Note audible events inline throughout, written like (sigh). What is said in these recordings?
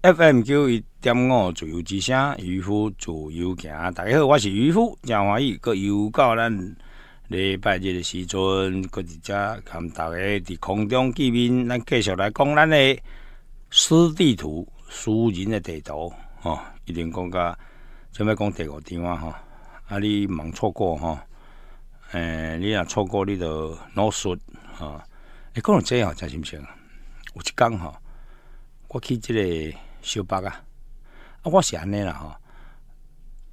FM 九一点五，自由之声，渔夫自由行。大家好，我是渔夫，真欢喜。佮又到咱礼拜日的时阵，佮一只，含大家伫空中见面，咱继续来讲咱的私地图、私人的地图。吼，一定讲个，准备讲第五张啊吼，啊，你茫错过吼，诶，你若错过，你就恼熟吼。你讲这样，真行毋是有一工吼，我去即个。小北啊，啊，我是安尼啦吼，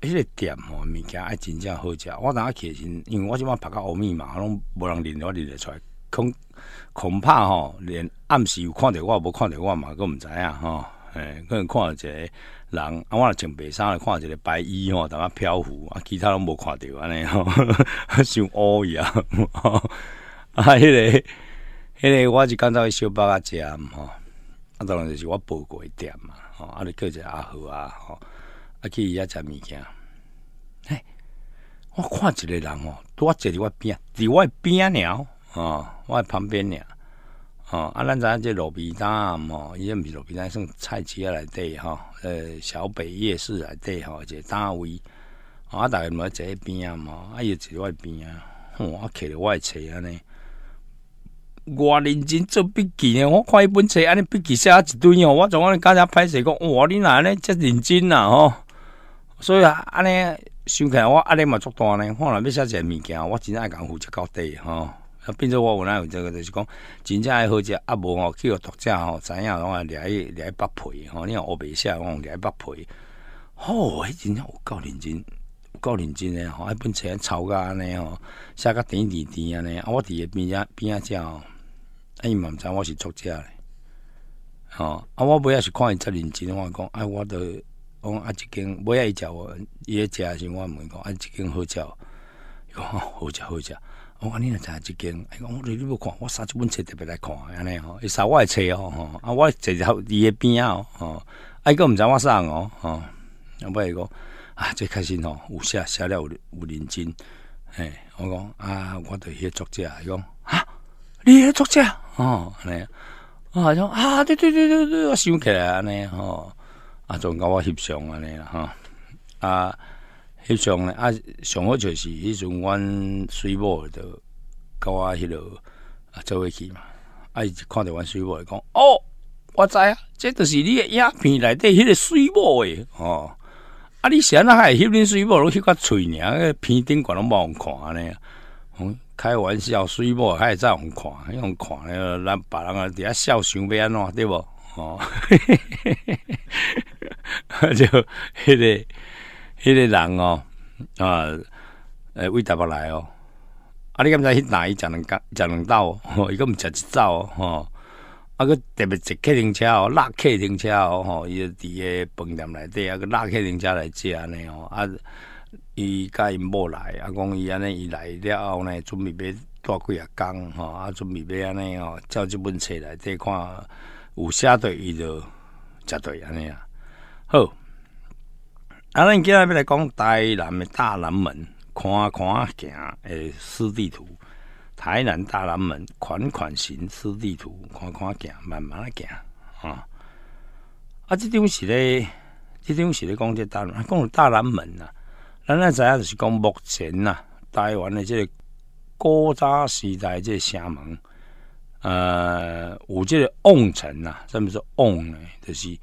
迄个店吼，物件爱真正好食。我当起因，因为我即晚拍个奥秘嘛，拢无人认我认络出来。恐恐怕吼，连暗时有看着我，无看着我嘛，佫毋知影吼。诶，可能看到一个人，啊，我穿白衫，看到一个白衣吼，当觉漂浮，啊，其他拢无看着安尼吼，(laughs) 想乌呀。(laughs) 啊，迄个，迄个，我就刚到小八阿毋吼。啊当然就是我报过的店嘛吼啊著叫一个阿和啊吼啊去伊遐食物件嘿我看一个人吼拄啊坐伫我边伫我的边了，尔吼我的旁边了，吼啊咱知影这路边摊吼伊彼毋是路边摊算菜市啊内底吼呃小北夜市内底吼一个单位啊逐个嘛坐迄边啊嘛啊伊坐伫我的边啊吼啊客伫我的车安尼我认真做笔记呢，我看一本册，安尼笔记写啊一堆哦，我总安尼加下拍摄讲，哇你哪呢这认真呐吼，所以啊安尼，想起来我安尼嘛足大呢，看来要写些物件，我真爱讲负责到底吼，啊，变做我原来有这个就是讲，真正爱好者啊，无吼去互读者吼，知影拢啊掠一掠一八皮吼，你看我白写哦掠一八陪，吼，迄真正有够认真够认真诶吼，迄本册抄甲安尼吼，写甲甜甜甜安尼，啊，我伫诶边仔边仔遮吼。啊，伊嘛毋知我是作者咧。吼、啊，我尾也是看伊遮认真，我甲讲，啊，我都讲啊，一间尾也伊食我，伊咧食诶时，阵我问伊讲，啊，一间好食，伊讲好食好食。我讲你若知影一间，伊讲我你你要看，我三即本册特别来看，安尼吼，伊、三我诶册哦，吼，啊，我坐在伊诶边啊，吼，啊，伊个毋知我送哦，吼、啊，尾伊讲，啊，最开心吼、有写写了有有认真，嘿，我讲啊，我对迄个作者，伊讲啊。你个作者哦，我好像啊对对对对对，我想起来安尼吼，啊总甲我翕相啊尼啦吼，啊翕相咧啊，上好就是迄阵阮水母的甲我去咯啊，做一起嘛，啊一看着阮水母嚟讲，哦，我知啊，这都是你的影片内底迄个水母诶，哦，啊你安怎还翕恁水某，我翕个嘴尔，个片顶管都无人看啊你。开玩笑，水某还是怎样看？怎样看？咱别人啊，伫遐笑想要安怎，对不？哦，(laughs) 就迄个、迄个人哦，啊，呃，为达不来哦。啊，你刚才迄哪伊食两间？食两道？哦，(laughs) 伊个毋食一走哦，吼。啊，佫特别坐客停车哦，拉客停车哦，吼。伊就伫个饭店内底啊，佫拉客停车来食尼哦啊。伊甲因某来，啊，讲伊安尼伊来了后呢，准备要住几下工吼，啊，准备要安尼吼，照即本册来底看，有写对伊就食对安尼啊。好，啊，咱今仔日来讲台南的大南门，看看行诶，四地图。台南大南门，款款行，四地图，看看行，慢慢行啊。啊，即种是咧，即种是咧，讲即大南，讲大南门呐。咱咧知影就是讲，目前呐，台湾的即个古早时代即个城门，呃，有即个瓮城呐，专门说瓮呢？就是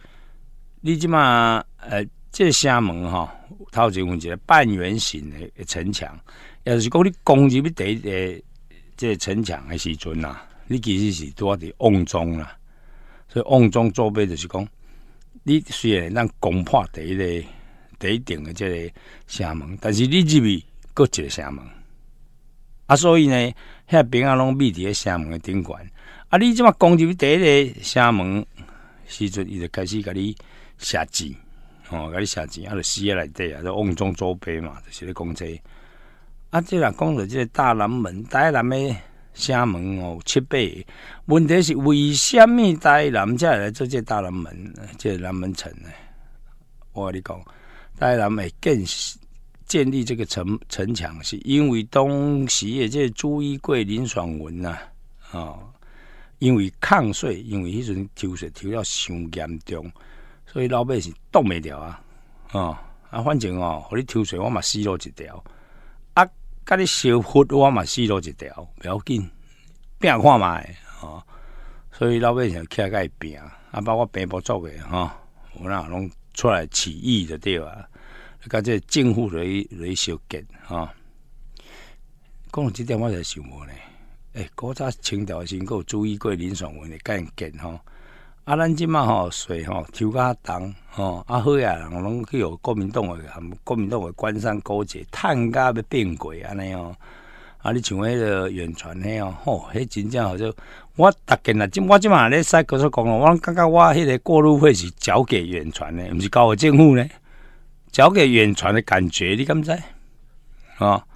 你即嘛，呃，即个城门哈，前有一个半圆形的城墙，就是讲你攻入去第一咧，即个城墙的时阵呐，你其实是多伫瓮中啦，所以瓮中做弊就是讲，你虽然咱攻破第一个。第一顶的这个城门，但是你入去各一个城门啊？所以呢，遐边啊拢密咧城门的顶悬。啊，你即么攻去第一个城门，时阵伊就开始甲你下棋，哦，甲你下箭，啊，死啊。内底啊，都瓮中捉鳖嘛，就是咧讲这啊，即个讲着即个大南门，大南的城门哦，七百，问题是为虾米大南才来做这大南门，这南门城呢？我你讲。台南也建建立这个城城墙，是因为当时诶，即朱一贵、林爽文呐，啊，因为抗税，因为迄阵抽税抽了伤严重，所以老百姓冻袂了啊，吼，啊，反正哦，你抽税我嘛死了一条，啊，甲你小佛我嘛死了一条，不要紧，拼看卖，哦，所以老百姓起来伊拼，啊，包括兵埔作诶吼，我那拢出来起义的对吧？即个政府来来收钱吼。讲即点我才想无咧。诶，古早清朝时，有注意过林爽文的干建吼。啊，咱即满吼水吼抽甲重吼，啊好啊，人拢去互国民党诶，含国民党诶官商勾结，趁甲要变鬼安尼吼。啊，你像迄个远传迄哦，吼，迄真正好笑。我逐建啊，即我即满咧塞高速公路，我感觉我迄个过路费是交给远传诶，毋是交互政府呢。交给远传的感觉，你敢知？啊，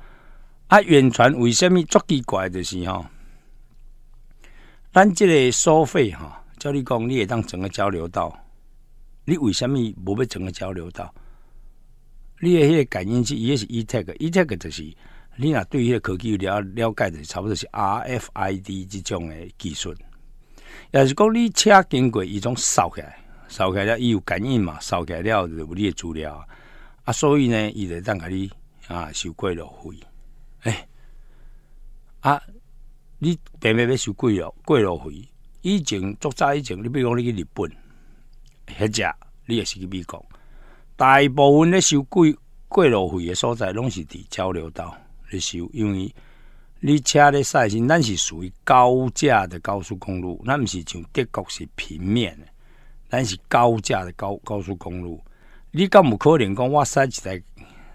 啊，远传为什么足奇怪？就是吼，咱即个收费吼，照你讲，你也当整个交流道。你为什么无要整个交流道？你诶迄个感应器也是 ETAG，ETAG 就是你若对迄个科技了了解的，差不多是 RFID 这种的技术。若是讲你车经过一种来，扫起来了有感应嘛？扫起来了有你的资料。啊，所以呢，伊来当甲你啊，收过路费，哎，啊，你明明要收过路过路费。以前，早早以前，你比如讲你去日本，或者你也是去美国，大部分咧收过过路费诶所在，拢是伫交流道咧收，因为你车咧驶是咱是属于高架的高速公路，咱毋是像德国是平面，咱是高架的高高速公路。你敢有可能讲我塞一台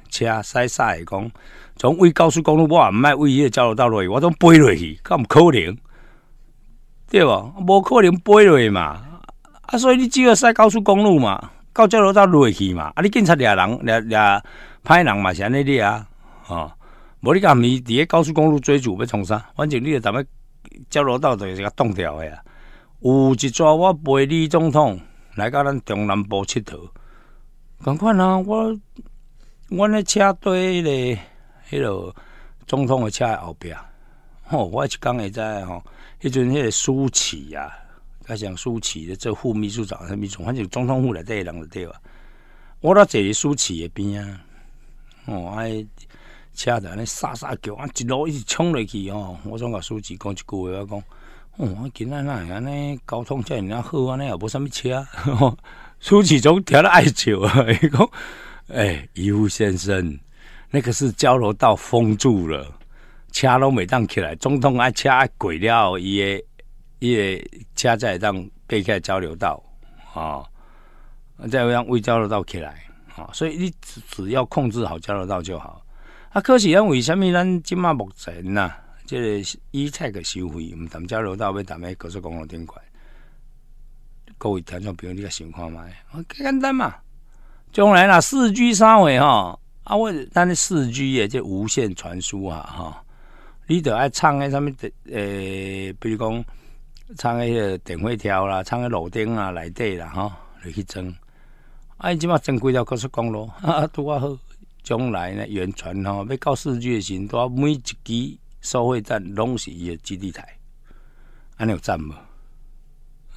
车塞塞来讲从微高速公路，我也唔爱位伊个交流道落去，我总飞落去，有可能对无？无可能飞落去嘛？啊，所以你只要塞高速公路嘛，到交流道落去嘛。啊，你警察掠人掠掠歹人嘛是安尼滴啊，哦，无你毋是伫个高速公路追逐要从啥？反正你个踮物交流道就是甲冻掉诶啊。有一逝我陪李总统来到咱中南部佚佗。赶快啦！我，我那车对咧，迄个总统的车后壁吼，我一讲会知吼，迄阵迄个苏启啊，他想苏启的做副秘书长，什么反正总统府内底诶人人对啊。我到坐伫苏启的边啊，哦，哎，车在安尼撒撒叫，一路一直冲落去吼。我总甲苏启讲一句话，我讲，哦，今仔日安尼交通遮尔好，安尼也无啥物车。(laughs) 苏启忠调了艾灸啊，伊 (laughs) 讲，哎，遗物先生，那个是交流道封住了，车都没让起来，总统啊车啊轨了，伊个伊个车在让避开交流道啊，再让未交流道起来啊，所以你只只要控制好交流道就好。啊，可是因为什么咱今嘛目前呐，这个一菜的收费，毋谈交流道要谈咩高速公路顶管？各位听众朋友，你甲想看卖，啊，简单嘛，将来啦，四 G 三会哈？啊，我咱的四 G 诶，就无线传输啊哈。你得爱唱迄什物诶？比如讲，唱个点会调啦，唱个路顶啊，内底啦哈，来去装。哎，即码正规条高速公路，拄啊好。将来呢，原传吼，要到四 G 诶时阵，每一支收费站拢是伊诶基地台，安尼有站无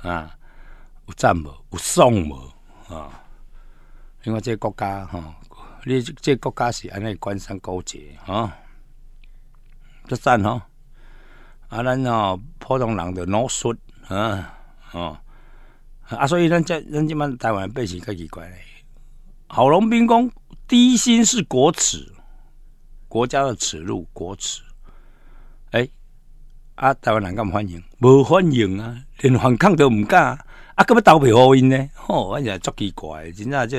啊？有赞无，有送无啊？为外，这国家哈，你这国家是安尼官商勾结啊？不赞吼。啊，咱哦，普通人的恼酸啊吼、啊，所以咱这咱今办台湾百姓较奇怪嘞，好龙民工低薪是国耻，国家的耻辱，国耻。哎，啊，台湾人敢唔欢迎？无欢迎啊，连反抗都唔啊。啊，搁要投票乌因呢？吼，啊，正足奇怪。真正即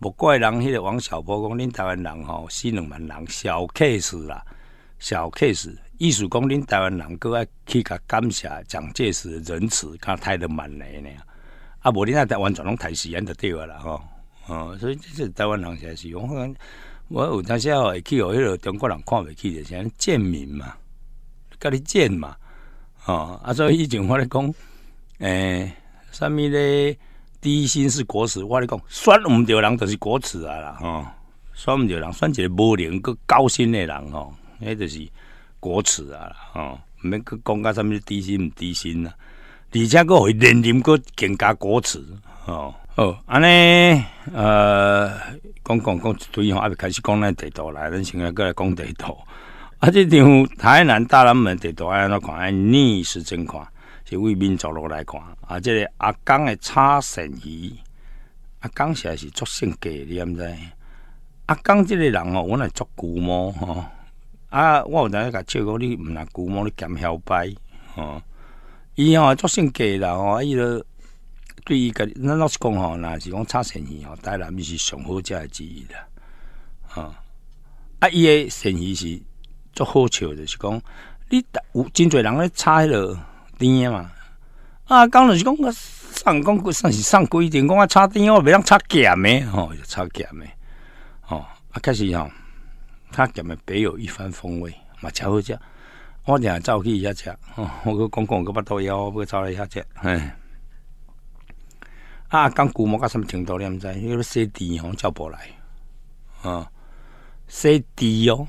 无怪人，迄个王小波讲，恁台湾人吼死两万人，小 case 啦，小 case。意思讲，恁台湾人个爱去甲感谢蒋介石仁慈，甲杀得满咧呢。啊，无恁啊台湾全拢台死演得对啊啦，吼。哦，所以即台湾人也是讲，我有当时会去互迄个中国人看袂起的，先贱民嘛，甲你贱嘛，哦。啊，所以以前我咧讲，诶。啥物咧？低薪是国耻，我咧讲，选毋着人就是国耻啊啦，吼，选毋着人，选一个无能佮高薪的人，吼，迄就是国耻啊啦，吼！毋免去讲个啥物低薪毋低薪啦，而且佫会连年佮更加国耻，哦好，安尼，呃，讲讲讲，对吼，阿别开始讲咱地图啦，咱先来过来讲地图，啊，即张台南大南门地图安怎看？安逆时针看。是为民族路来看，啊！即个阿刚诶，差鳝鱼，阿刚实在是足性格，你知毋知？阿刚即个人吼，阮来足古某吼，啊！我有阵甲借歌，你毋若古某，你减小摆吼，伊吼足性格啦吼，伊咧对伊个咱老实讲吼，若是讲差鳝鱼吼，台南是上好食诶之一啦，啊！伊诶鳝鱼是足好笑，就是讲你有真侪人咧差迄落。点啊嘛！啊，讲就是讲，上讲算是上规定，讲啊炒点我袂当炒咸的吼，炒咸的哦。啊，开始吼，他咸的别有一番风味，嘛超好食。我定系走去一下食，我讲讲个不多，要我走来一下食。哎，啊，讲古木啊，什么程度你毋知？迄个西地吼叫不来啊。西地哦，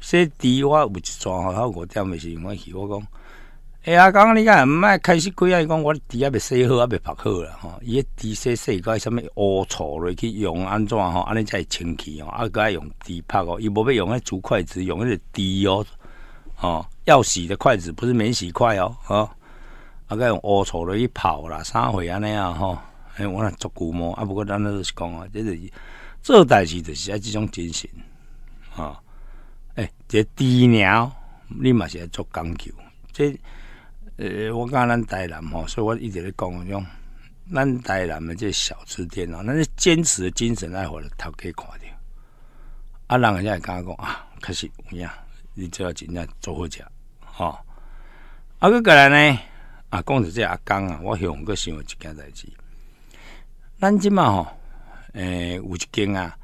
西地我有一桩，我点的是因为，我讲。哎呀，刚刚你看，唔开始归啊？伊讲我地啊未洗好啊，未拍好啦吼。伊的地洗洗个什么乌醋嘞？去用安怎吼，安尼才会清气哦。啊个用猪拍哦，伊无变用迄竹筷子，用迄个猪哦。哦，要洗的筷子不是免洗筷哦啊。阿个用乌醋落去泡啦，啥会安尼啊吼，哎，我来足古无啊。不过咱那是讲啊，这是做代志就是爱这种精神啊。哎，这猪鸟，你嘛是要足讲究这？呃，我讲咱台南吼，所以我一直咧讲用咱台南的这小吃店哦，那这坚持的精神，爱互的头家看着啊，人会在讲讲啊，确实有影，你只要真正做好食吼。啊，佫过来呢，啊，讲到这阿刚啊，我望个想一件代志，咱即嘛吼，诶，有一间啊，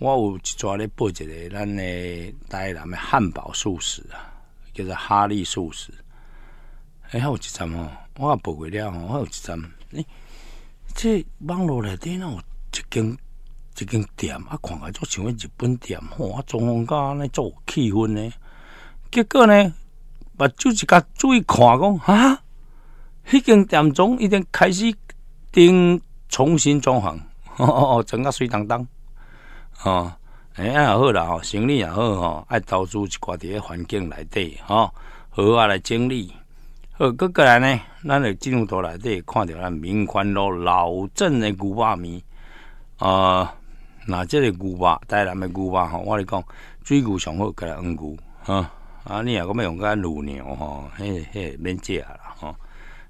我有一抓咧报一个咱的台南的汉堡素食啊，叫做哈利素食。哎，还有一站哦，我也报过了哦。还有一站，哎，这网络底电有一间一间店啊，看起来就像个日本店吼。啊，装潢家安尼做气氛呢，结果呢，目就是甲注意看讲啊，迄间店总已经开始丁重新装潢，哦哦哦，整个水当当。哦，哎呀，好啦吼，生理也好吼，爱投资一寡伫滴环境内底吼，好啊来整理。呃，个个来呢，咱就进入到来这，看到咱民权路老镇的牛肉面啊，那这个牛肉，台南的牛肉吼，我来讲，水牛上好，个来黄牛哈，啊，你也讲要用个卤牛吼，嘿嘿，免煮啦哈，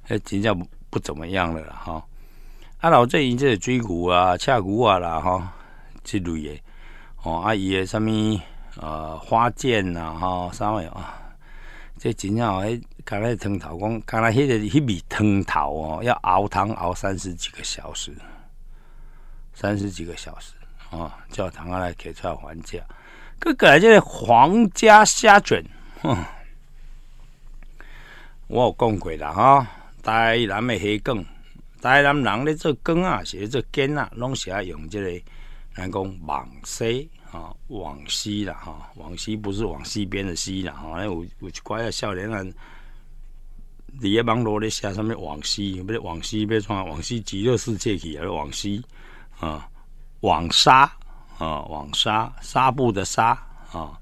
嘿，真正不怎么样了啦哈。啊，老镇伊这个水牛啊、赤牛啊啦哈，这类的，哦，啊，伊的什么呃花腱啊、吼，啥物啊？这真正迄干来汤头，讲干来迄个迄味汤头哦，要熬汤熬三十几个小时，三十几个小时哦，叫汤干来给出来还价。搿个就是皇家虾卷，我有讲过啦，哈，台南的虾卷，台南人咧做羹啊，是咧做羹啊，拢是爱用即个。人讲往西啊，往西啦，哈，往西不是往西边的西啦，哈。哎，我我一寡啊笑脸了。你也忙罗在下上面往西，不是往西，别啊？往西极乐世界去啊，往西啊，往纱啊，往纱纱布的纱啊，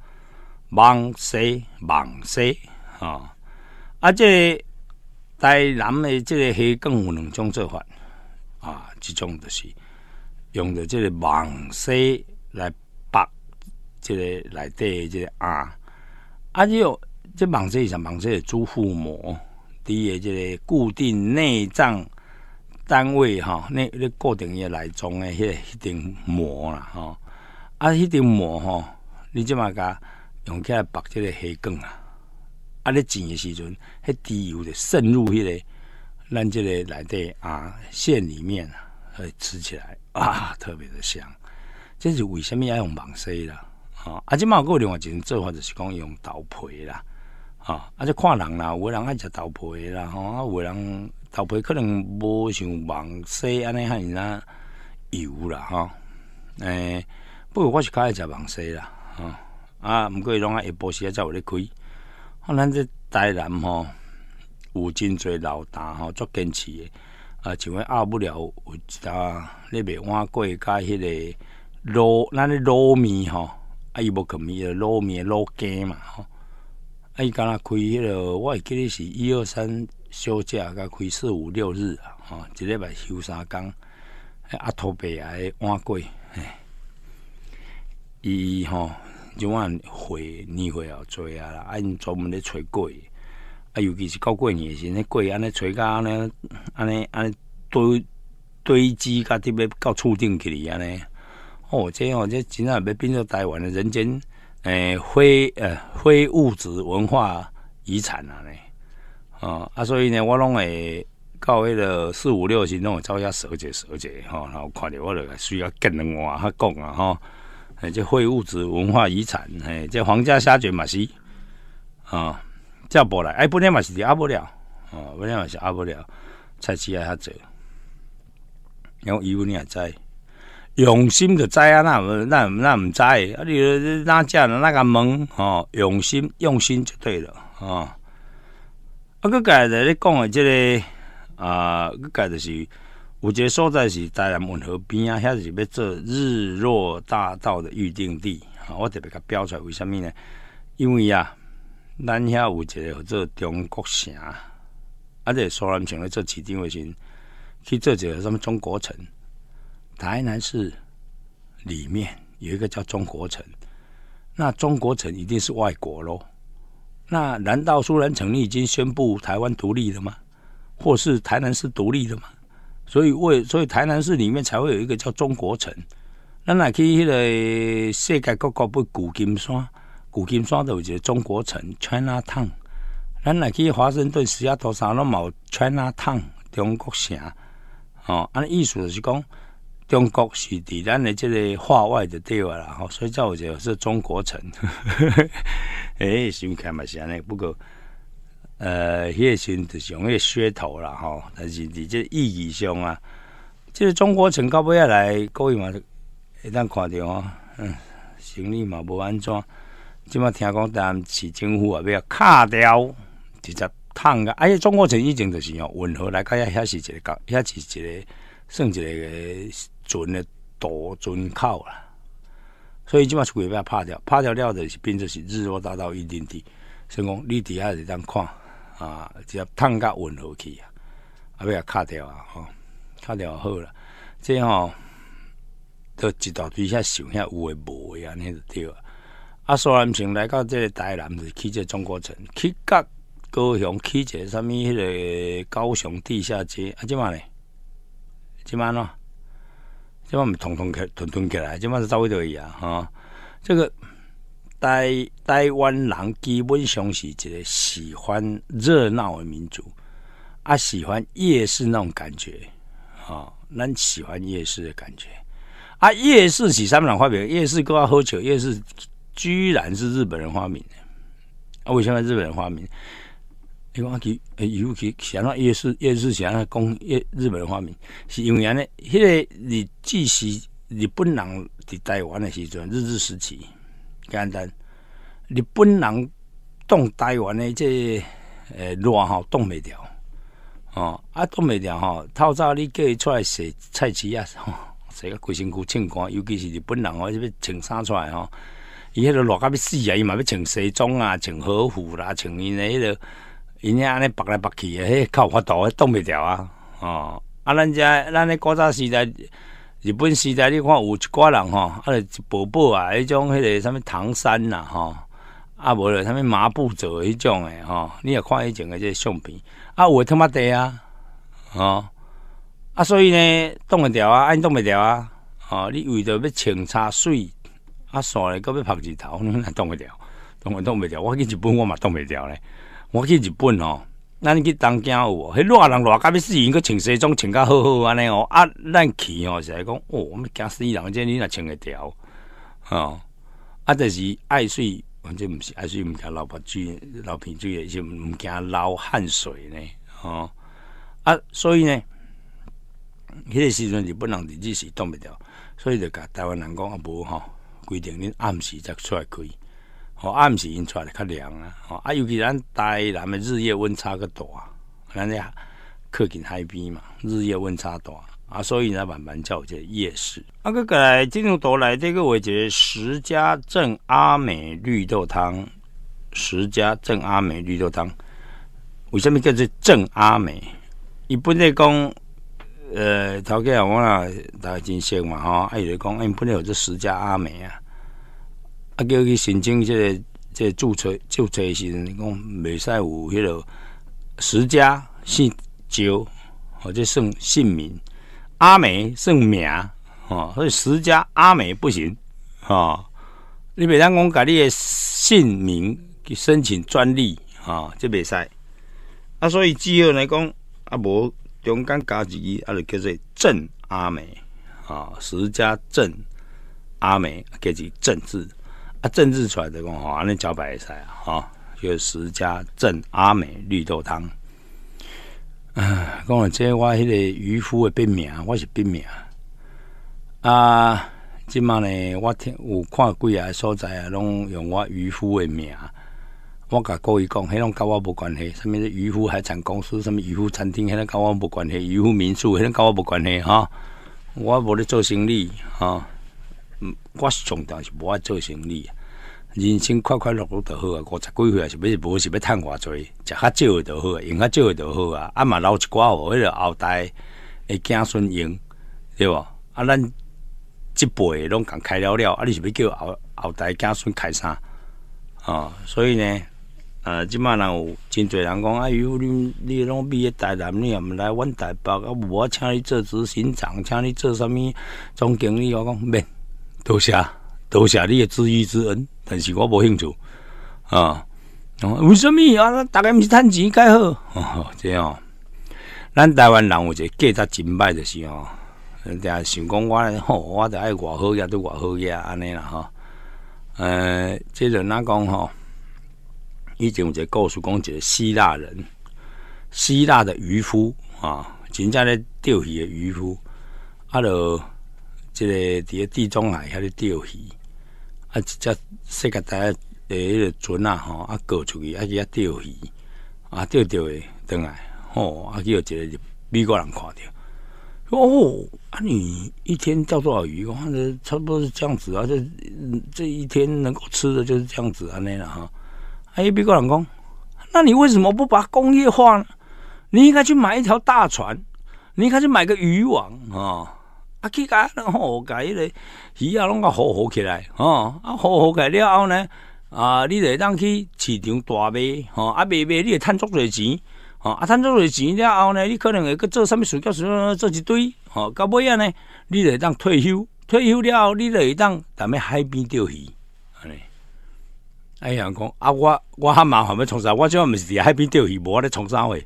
往西往西啊。啊，这在南的这个黑更有两种做法啊，一种就是。用的这个网丝来绑，这个内即个这啊，啊就这网丝是啥网丝？是猪副膜，伫个即个固定内脏单位哈，那那固定个内脏诶，迄一顶膜啦哈，啊，迄顶膜哈，你即马甲用起来绑这个黑梗啊，啊，你煎诶时阵，迄猪油就渗入迄个，咱即个内底啊线里面，啊，会吃起来。啊，特别的香，这是为什么要用网筛啦？啊，啊，即嘛有另外一种做法，就是讲用豆皮啦，啊，啊，就看人啦，有人爱食豆皮啦，吼，啊，有人豆皮可能无像网筛安尼汉尔油啦，吼，诶，不过我是较爱食网筛啦，吼，啊，毋过伊拢爱一波时则有咧开，啊，咱这台南吼，有真侪老大吼，足坚持。诶。啊，像为鸭不了，有一搭那边碗粿加迄个卤，咱咧卤面吼，啊伊无可能伊卤面卤羹嘛吼，啊伊敢若开迄个，我会记咧是一二三休假，甲开四五六日啊，吼，一日拜休三工，阿托贝啊，粿，季，伊吼，就往花年花要做啊，啦，啊因专门咧揣粿。尤其是到过年，时那过安尼，吹干安尼，安尼安尼堆堆积，甲特别到厝顶去哩安尼。哦，这我这，真正要变做台湾的人间诶，非诶非物质文化遗产啊呢。哦，啊，所以呢，我拢会到迄个四五六时会走遐踅者踅者吼，然后看着我了，需要跟了我他讲啊吼。诶，这非物质文化遗产，诶，这皇家虾卷嘛西啊。叫播来，哎，本来嘛是阿伯了，哦，本来嘛是阿伯了，才起来他做，然后伊问你也知，用心就知啊，那那那毋知，啊你那只那个问哦，用心用心就对了，哦，啊个改的咧讲的这个，啊个改的是，有一个所在是台南运河边啊，遐是要做日落大道的预定地，啊，我特别甲标出来，为什物呢？因为啊。咱遐有一个做中国城，啊，这苏南成立做指定卫星，去做这个什么中国城。台南市里面有一个叫中国城，那中国城一定是外国咯？那难道苏南成立已经宣布台湾独立了吗？或是台南市独立了吗？所以为所以台南市里面才会有一个叫中国城。咱来去迄个世界各国不古金山。五金山有一个中国城 （China Town）。咱来去华盛顿、西雅图啥拢有 China Town，中国城。哦，按意思就是讲，中国是伫咱的这个画外的地位啦。所以叫就是中国城。哎，(laughs) 想开嘛是安尼，不过，呃，迄个先就是迄个噱头啦，吼。但是伫这意义上啊，个中国城到尾下来，各位嘛，一旦看着啊，嗯，生李嘛无安怎。即马听讲，咱市政府也要敲掉，直接烫个，啊、且中国城以前就是用运河来搞，遐是一个港，遐是一个算一个船的渡船口啦。所以即马是会被拍掉，拍掉了就是变作是日落大道一定地，所以讲你底下是当看啊，直接烫个运河去啊，也要敲掉啊，哈，敲掉好了，这样都一大堆遐想遐有诶无诶安尼就对掉。啊，苏南平来到这个台南，就去这中国城，去甲高雄，去这啥物迄个高雄地下街啊？怎嘛呢？怎嘛呢？怎嘛咪统通起，屯屯起来？怎嘛是稍位都一啊？哈，这个台台湾人基本上是一个喜欢热闹的民族，啊，喜欢夜市那种感觉，啊，咱喜欢夜市的感觉，啊，夜市是三不两发饼，夜市够爱喝酒，夜市。居然是日本人发明的，啊！为什么日本人发明？因为阿奇，尤其想到越是越是想到讲业，日本人发明是因缘的。那个你即使日本人伫台湾的时阵，日治时期，简单，日本人动台湾的这诶乱吼动袂调，哦啊冻袂调吼，透早你伊出来洗菜洗啊，洗个规身躯清光，尤其是日本人哦，要穿衫出来吼。伊迄个热甲要死啊！伊嘛要穿西装啊，穿和服啦，穿因呢迄个，伊遐安尼白来白去的，迄个有法度，冻袂牢啊！哦，啊，咱遮咱咧古早时代，日本时代，你看有一寡人吼，啊，一包包啊，迄种迄个什物唐三呐吼，啊，无了什物麻布座迄种诶吼，你也看以前个这相片，啊，有他妈的啊，哦，啊，所以呢，冻会掉啊，安冻袂掉啊，哦，你为着要穿差水。啊！山咧，到尾晒日头，你们也冻不掉，挡也挡袂掉。我去日本，我嘛挡袂掉咧。我去日本哦，咱去东京有无？迄热人热，到尾死因个穿西装穿甲好好安尼哦。啊，咱去哦，是来讲哦，我们惊死人，这你若穿会掉哦。啊，这是爱水，反正毋是爱水，毋唔怕水，白流鼻水，珠，是毋惊流汗水呢。哦，啊，所以呢，迄个时阵本人伫日时挡袂掉，所以就甲台湾人讲啊，无吼。规定恁暗时才出来开，哦，暗时因出来较凉啊，哦，啊，尤其咱台南的日夜温差较大，咱这靠近海边嘛，日夜温差大啊，所以咱慢慢叫这夜市。啊，哥，进入头来这个我觉十家镇阿美绿豆汤，十家镇阿美绿豆汤，为什么叫做镇阿美？一般来讲。呃，头家我啦，大真熟嘛吼，啊伊有讲，因本来有这十家阿美啊，啊，叫去申请这这注册注册时，讲袂使有迄落十家姓招，或者姓姓名阿美姓名吼所以十家阿美不行吼你袂当讲家里的姓名去申请专利吼这袂使，啊，所以只有来讲啊无。用讲家己，啊，就叫做正阿美啊，石家正阿美，家己镇字啊，镇字出来的讲吼，安尼招牌菜啊，吼，就石家正阿美绿豆汤。啊，讲我即个我迄个渔夫的笔名，我是笔名啊。即卖呢，我听有看几啊所在啊，拢用我渔夫的名。我甲各位讲，迄种搞我无关系，什么渔夫海产公司，什么渔夫餐厅，迄种搞我无关系，渔夫民宿，迄种搞我无关系哈。我无咧做生意，哈，嗯，我上台是无爱做生意，人生快快乐乐就好啊。五十几岁啊，是要，无是要趁偌济，食较少就好，用较少就好啊。啊嘛，留一寡哦，迄个后代，会子孙用，对无啊，咱即辈拢共开了了，啊，你是要叫后后代子孙开啥？啊，所以呢。啊！即卖人有真侪人讲啊，有你你拢美个台南，你也毋来阮台北，啊！无我请你做执行长，请你做啥物总经理？我讲免，多谢多谢你的知遇之恩，但是我无兴趣啊！为什物啊？大家毋是趁钱解好？这样，咱台湾人有一个计策真歹，就是吼，想讲我吼，我着爱偌好嘢都偌好嘢，安尼啦吼，诶，即阵咱讲吼？以前有一个故事讲，一个希腊人，希腊的渔夫啊，真正咧钓鱼的渔夫，啊，就这个个地中海遐咧钓鱼，啊，一只世界大诶迄个船啊，吼，啊，过出去啊，去遐钓鱼，啊，钓钓诶，倒来，吼，啊，叫一个美国人看到，哦，啊，你一天钓多少鱼？我看着差不多是这样子啊，这这一天能够吃的就是这样子啊，那样哈。A B 搞人工，那你为什么不把工业化？你应该去买一条大船，你应该去买个渔网啊！啊，去搞那何搞？伊个鱼啊，弄个好好起来哦！啊，好好开了后呢，啊，你就当去市场大卖哦！啊，卖卖，你会赚足多钱哦！啊，赚足多钱了后呢，你可能会去做什物事？叫什么？做一堆。哦！到尾啊呢，你就当退休，退休了后，你就会当咱们海边钓鱼。哎呀，讲啊，我我较麻烦要创啥？我即下毋是伫海边钓鱼，无咧创啥货？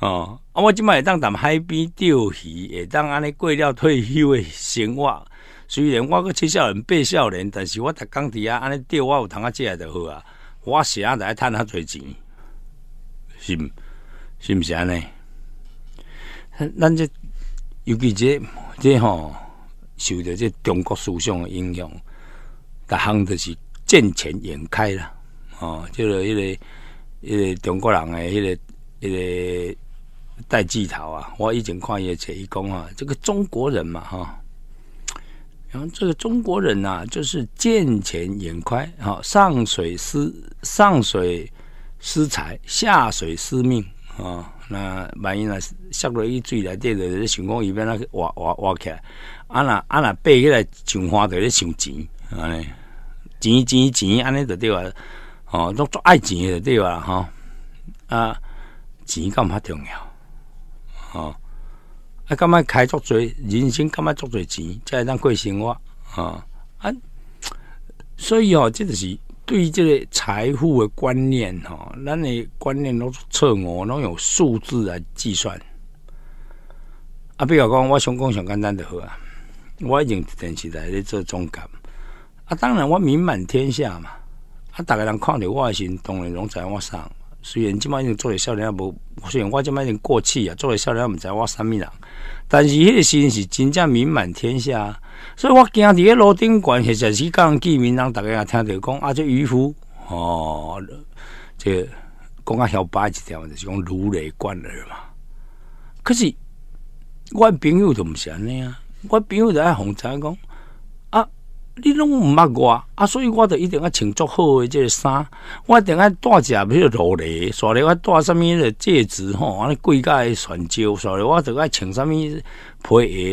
哦，啊，我即摆会当踮海边钓鱼，会当安尼过了退休的生活。虽然我个七少年八少年，但是我逐工伫遐安尼钓，我有通啊食就好啊。我成日来趁较济钱，是，是毋是安尼？咱这尤其这这吼，受着这中国思想的影响，逐项都是。见钱眼开了，哦，就是一个一个中国人诶，一个一个戴季陶啊。我已经跨越前一公啊，这个中国人嘛哈，然后这个中国人呐，就是见钱眼开，好上水失上水失财，下水失命啊。那万一呢，下落一坠来电的，情况伊要那个挖挖挖起来，啊那啊那爬起来，上花袋咧想钱安尼。钱钱钱，安尼就对啊，哦，都作爱钱就对啊，吼，啊，钱够毋较重要，哦，啊，干嘛开足侪，人生干嘛足侪钱，才当过生活啊，啊，所以哦，这就是对这个财富的观念，吼，咱的观念拢是测我，拢用数字来计算。啊，比如讲，我想讲上简单就好啊，我已经电视台咧做总监。啊，当然我名满天下嘛！啊，大概人看到我的候，当然拢在我啥。虽然即已经做了少年啊，无虽然我即已经过气啊，做了少年毋知我啥物人，但是迄个心是真正名满天下。所以我惊伫个路顶管，或者是讲地名，逐大家听着讲啊，这渔夫哦，这讲啊，小白一条，就是讲如雷贯耳嘛。可是我朋友都是安尼啊！我朋友在红茶讲。你拢毋捌我啊，所以我就一定要穿足好诶，即个衫。我一定爱戴只迄个 r o 所以，我戴啥物戒指吼，安尼贵价诶，钻戒。所以，我着爱穿啥物皮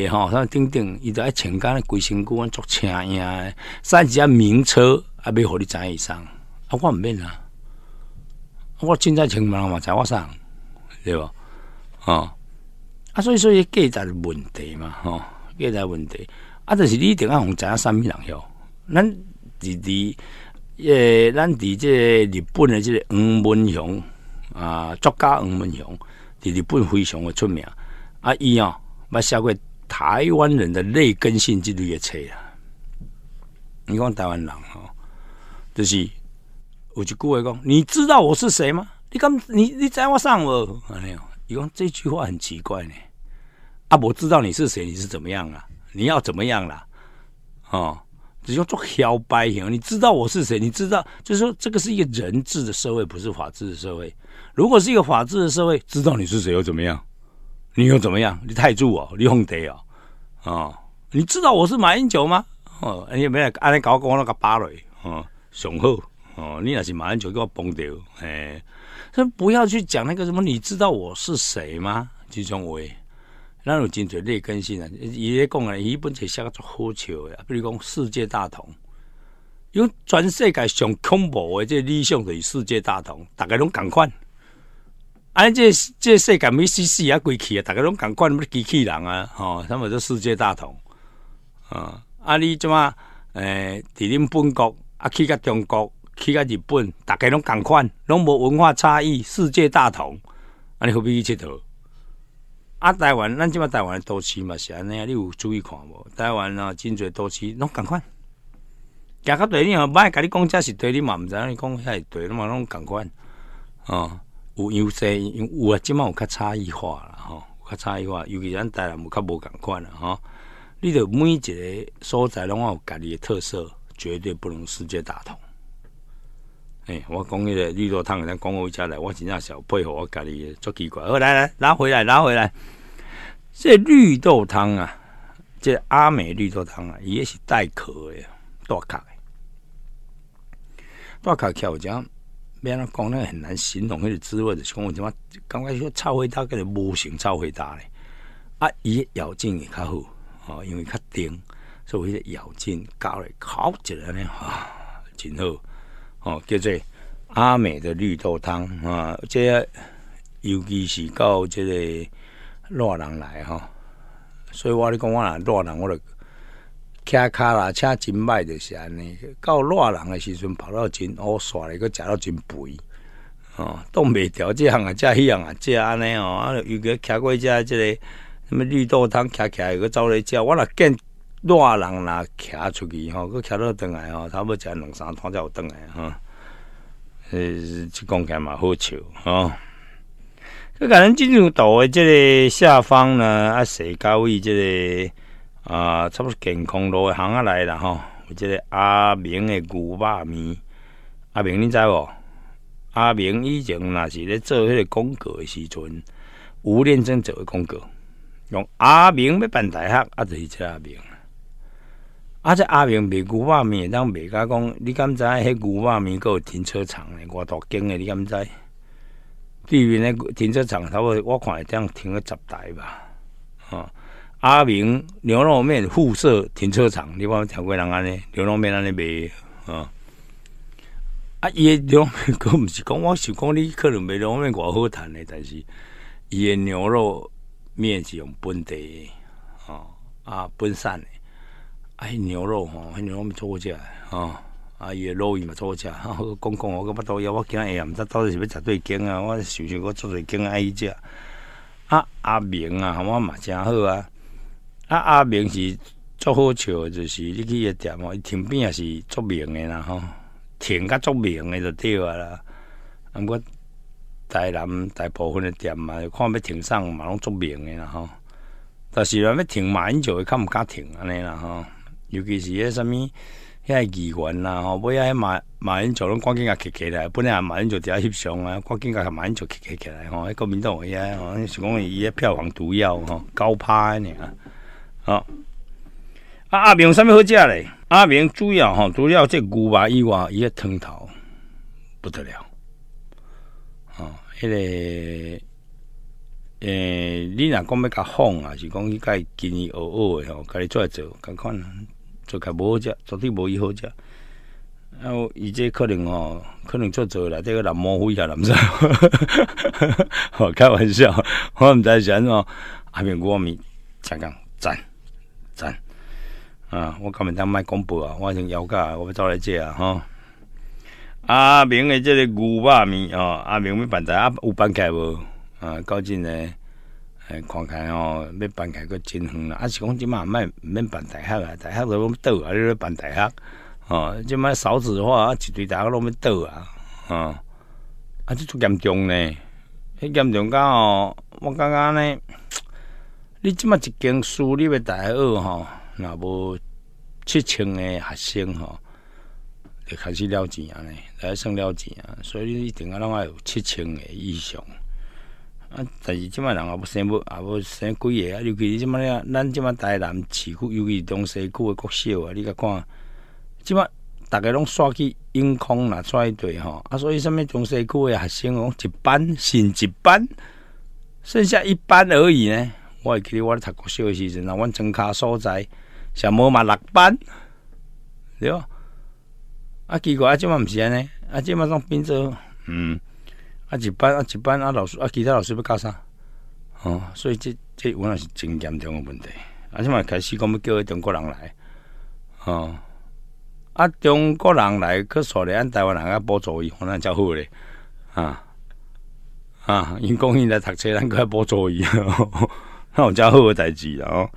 鞋吼，啥顶顶，伊着爱穿敢若贵身躯安足青样诶。塞只名车，啊，袂互你知载上，啊，我毋免啊。我凊彩穿嘛嘛，知我送对无？啊，啊，所以所以价值问题嘛，吼，价值问题。啊！就是你顶下红知影三面人哟。咱伫伫诶，咱伫即个日本的即个黄文雄啊，作家黄文雄，伫日本非常的出名。啊，伊哦，捌写过台湾人的内根性之类的册啊。你讲台湾人吼就是，有一句话讲，你知道我是谁吗？你讲，你你知我上我，尼哦，伊讲这句话很奇怪呢。啊，我知道你是谁，你是怎么样啊？你要怎么样啦？哦，只要做小白型，你知道我是谁？你知道，就是说，这个是一个人治的社会，不是法治的社会。如果是一个法治的社会，知道你是谁又怎么样？你又怎么样？你太住我，你哄爹哦，啊，你知道我是马英九吗？哦，你没有安尼搞过那个巴雷，哦，雄厚，哦，你那是马英九给我崩掉，哎，以不要去讲那个什么，你知道我是谁吗？朱宗伟。咱有真侪劣根性啊！伊咧讲啊，伊本就写个足好笑诶。比如讲世界大同，为全世界上恐怖诶，这理想就是世界大同，逐个拢共款。啊，这这世界是死死啊，归去啊，逐个拢共款，什机器人啊，吼，什么说世界大同啊。啊，你怎啊？诶，伫恁本国啊，去甲中国，去甲日本，逐个拢共款，拢无文化差异，世界大同，安尼何必去佚佗？啊，台湾，咱即马台湾的都市嘛是安尼啊，你有注意看无？台湾啊，真侪都市拢共款。行较队，你哦，歹，甲你讲，这是对你嘛毋知，影你讲遐是对，嘛拢共款。吼，有优势，有啊，即马有较差异化啦，吼，较差异化，尤其是咱台湾，有较无共款啦，吼。你着每一个所在拢有家己的特色，绝对不能世界打通。哎，我讲迄个绿豆汤，咱讲好食嘞。我真正小配合我家己，足奇怪。好，来来拿回来，拿回来，这绿豆汤啊，这阿美绿豆汤啊，伊也是带壳的，大卡的，大卡巧食。免人讲那很难形容迄个滋味就是讲我他妈刚开始超回答，那是无形超回答嘞。啊，伊咬劲也较好，哦，因为较甜，所以迄的咬劲搞来好起来咧，吼，真好。哦，叫做阿美的绿豆汤啊！这尤其是到这个热人来哈，所以我咧讲我啦，热人我咧骑脚啦，车真歹就是安尼。到热人的时阵，跑了真乌咧，又食了真肥哦，冻不调这样啊，这样啊，这安尼哦。有个徛过一家这个什么绿豆汤，徛起来又遭了一家，我若见。热人若徛出去吼，佮徛了倒来吼，差不多食两三摊才有倒来吼。呃，即讲起来嘛，好笑吼。佮咱进入岛的即个下方呢，啊，社高位即个啊，差不多健康路仔内来吼。有即个阿明的牛肉面，阿明你知无？阿明以前若是咧做迄个广告的时阵，无认真做广告，用阿明要办大学，啊，就是阿明。啊！这阿明卖牛肉面，当卖家讲，你敢知？影迄牛肉面个有停车场咧？我大惊诶，你敢知？对面那个停车场，差不多我看会这样停个十台吧。哦，阿明牛肉面附设停车场，你话听过人安尼？牛肉面安尼卖哦，啊！伊诶牛肉，面佫毋是讲，我想讲你可能卖牛肉面，偌好趁诶，但是伊诶牛肉面是用本地，哦啊，分散诶。啊！迄牛肉吼，迄牛肉咪做我食吼。啊，伊诶卤伊嘛做 (laughs) 我食。讲讲我个巴肚枵，我今下啊毋知到底是要食对羹啊。我想想，我做对羹爱食。啊，阿明啊，我嘛正好啊。啊，阿明是足好笑，诶，就是你去诶店吼，伊停变也是足名诶啦吼。停甲足名诶就对啊啦。啊，我台南大部分诶店嘛，看要停上嘛拢足名诶啦吼。但是若要停蛮就伊较毋敢停安尼啦吼。尤其是迄什物迄些奇观啊，吼，尾要迄马马英九拢赶紧甲企起来，本来系马英九伫遐翕相啊，赶紧甲马英九企起起来，吼，迄个民族吼，啊，是讲伊咧票房毒药，吼，高攀啊，吼。啊阿明有啥物好食咧？阿明主要吼，主要即牛排以外，伊个汤头不得了，吼，迄个诶，你若讲要甲放啊，是讲伊伊今年学学诶吼，甲你做做看看。做起来无好食绝对无伊好食啊伊这可能哦可能做做内个佫人满非常垃圾我开玩笑我毋知是安怎啊明我暗暝才讲赞赞啊我到明仔毋爱讲无啊我已经枵甲啊我要走来食啊吼阿明诶即个牛肉面哦阿明欲办台啊有办起来无啊到阵诶哎，看来哦，要办起来阁真远啦。啊，是讲即马毋免办大学啊，大学都要倒啊，你咧办大学，哦，即满少子的话一堆，大学拢要倒啊，吼啊，即足严重呢。迄严重到，我感觉呢，你即满一间私立的大学吼，若无七千诶学生吼，就开始了钱啊，来算了钱啊，所以一定要让爱有七千诶意向。啊！但是即摆人也无生无，也无生几个啊。尤其是即摆咧，咱即摆台南市区，尤其是中西区的国小啊，你甲看，即摆逐个拢刷去英康啦，刷一堆吼。啊，所以上物中西区的学生哦，一班剩一班，剩下一班而已呢。我会记得我咧读国小的时阵，啊，阮充卡所在，什么嘛六班，对。啊，结果啊，即毋是安尼，啊，即摆拢变做，嗯。啊，一班啊，一班啊，老师啊，其他老师要教啥？哦，所以这这我也是真严重的问题。啊，即嘛开始讲要叫中国人来，哦，啊，中国人来，可说咧，按台湾人来补座椅，可能较好嘞，啊啊，因讲因来读车，咱可以补座椅，那有较好诶代志哦。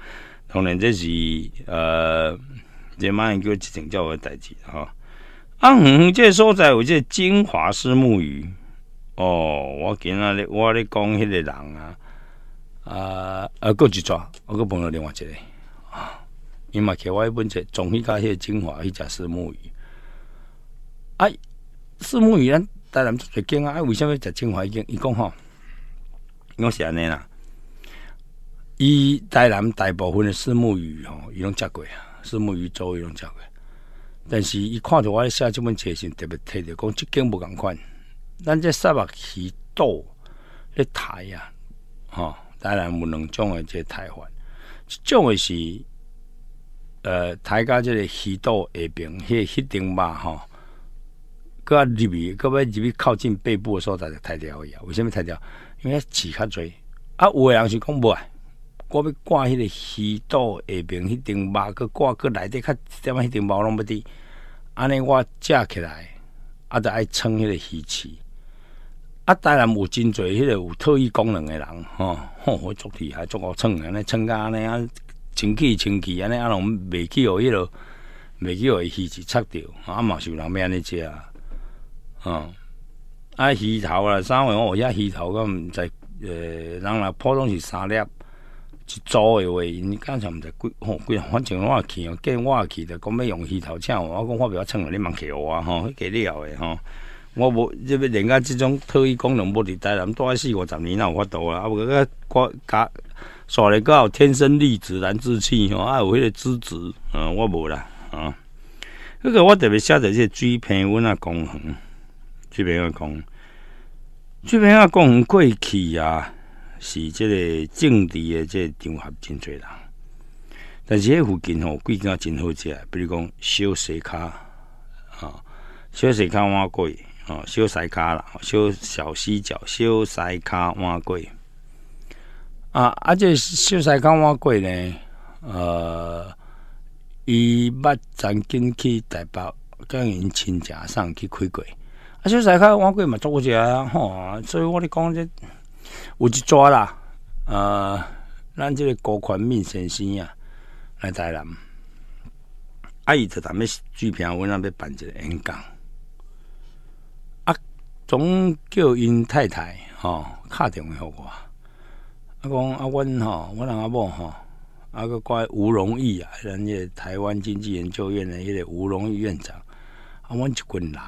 当然这是呃，这晚一个请教我代志啊。嗯，这所在我这金华丝木鱼。哦，我今仔日我咧讲迄个人啊，啊啊，够一抓，我阁碰到另外一个啊，伊嘛去我迄本册，总去加迄个精华去食石目鱼。哎，石目鱼咱台南最间啊，哎，为什么食精华间？伊讲吼，讲是安尼啦？伊台南大部分的石目鱼吼，伊拢食过啊，石目鱼做鱼拢食过，但是伊看着我写即本册信特别提着讲即间无共款。咱这杀白鱼肚咧抬啊，吼！当然不能种个这抬翻，即种诶是，呃，抬加即个鱼肚下边迄迄顶肉，吼！搁啊入去，搁要入去靠近背部诶所在就抬掉去呀。为什么抬掉？因为饲较侪。啊，有诶人是讲无啊，我要挂迄个鱼肚下边迄顶肉，搁挂个内底较点仔迄顶毛拢不滴。安尼我食起来，啊，再爱撑迄个鱼鳍。啊，台南有真侪迄个有特异功能诶人，吼，足题还足够称安尼，蹭甲安尼啊，清气清气安尼啊，拢袂去互迄落，袂去互鱼子插着，啊嘛是有人安尼食啊，啊，啊鱼头啦，三位我一鱼头，我毋知，呃，人若普通是三粒，一组诶话，因刚才毋知贵，贵，反正我也去，见我也去着讲要用鱼头，请我，我讲我不要蹭了，你茫客我吼，迄哈，会料诶吼。我无即要人家即种特异功能，无伫台南待四五十年，哪有法度啊？啊，无个甲所以讲有天生丽质、难自弃吼，啊有迄个资质，啊，我无啦，啊，迄个我特别写下即个水平温啊，公园，水平啊，公，水平啊，公园过去啊，是即个政治的个场合真侪人，但是迄附近吼，贵价真好食，比如讲小石卡，啊，小石卡碗贵。哦，小西卡啦，小小西角，小西卡弯柜啊！啊，这小西卡弯柜呢？呃，伊捌曾经去台北跟因亲戚上去开过啊。小西卡弯柜嘛做过一下吼，所以我咧讲这有一抓啦。呃，咱这个高权明先生呀来台南，啊，伊在咱们剧片，我那边办一个演讲。总叫因太太吼，敲电话互我。阿讲阿阮吼，阮人阿某吼，阿个怪吴荣义啊，人个台湾经济研究院诶迄个吴荣义院长，阿阮一群人，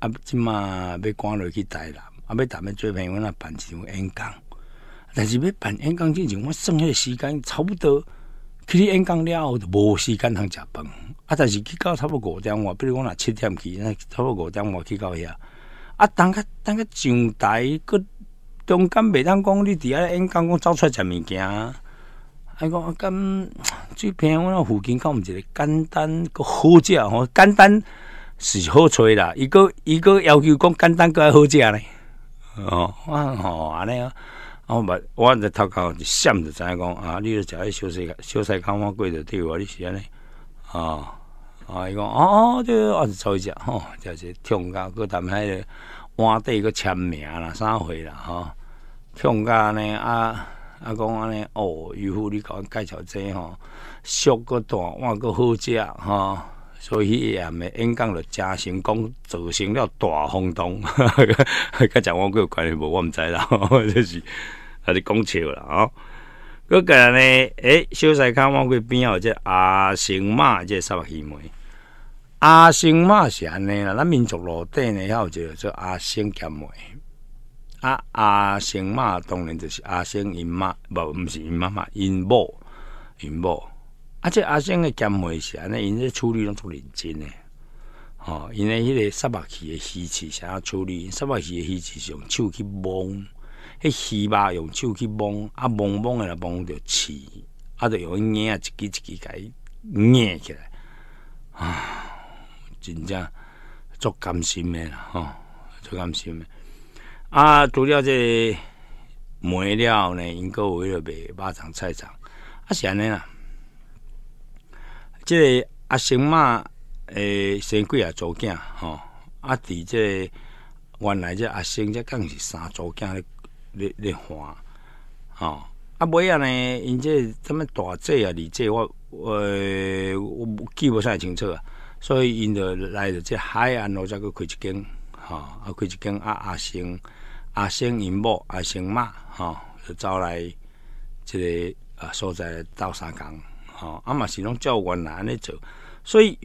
阿即嘛要赶落去台南，阿要达咩做朋友啦，办一种演讲。但是要办演讲之前，我剩下的时间差不多，去演讲了就无时间通食饭。啊，但是去到差不多五点，外，比如讲若七点去，差不多五点外去到遐。啊，等下等下上台，佮中间袂当讲你伫遐咧。因讲走出来食物件。啊，讲咁最 (tsk) 平，我附近搞唔一个简单个好食吼，简单是好揣啦。伊个伊个要求讲简单个好食呢？哦，我吼安尼啊，我我伫头壳就着着影讲啊，你着食迄小菜，小菜讲我过着对我，你是安尼啊。哦，伊讲哦，这我是初一食吼，就是厂家搁他迄个碗底搁签名啦、啥货啦吼。厂家呢啊啊讲安尼哦，渔夫你讲介绍这吼，俗个大碗搁好食吼，所以伊也咪演讲着，诚薪讲造成了大轰动。甲正我佮有关系无？我毋知啦，就是还是讲笑啦，哦。佫过来呢诶小西康往过边有即个阿生肉即个沙肉鱼糜阿生肉是安尼啦咱民族路底呢遐有一个叫阿生咸糜阿阿生肉当然就是阿生因嬷无毋是因嬷嬷因某因某啊即阿生诶咸糜是安尼因咧处理拢足认真诶吼因诶迄个沙肉鱼诶鱼翅是安处理因沙肉鱼诶鱼翅是用手去摸迄鱼肉用手去摸啊，摸摸诶，摸到刺啊，著会用捏一支一支甲伊捏起来。啊，真正足甘心诶啦，吼足甘心诶啊。除了即个梅料呢，因阁有迄个马马肠菜肠啊，是安尼啦。即个阿成嘛，诶，生几啊？组某囝吼啊，伫即个原来即阿成才敢是三组某囝迄。咧咧换，吼、啊，尾啊呢，因这什物大姐啊、二姐，我我、呃、我记不太清楚啊，所以因着来着这海岸路再去开一间，吼、啊开一间啊阿星阿星因某阿星妈，吼、就走来即、个啊所在斗三工，吼、啊嘛是拢照原来安尼做，所以。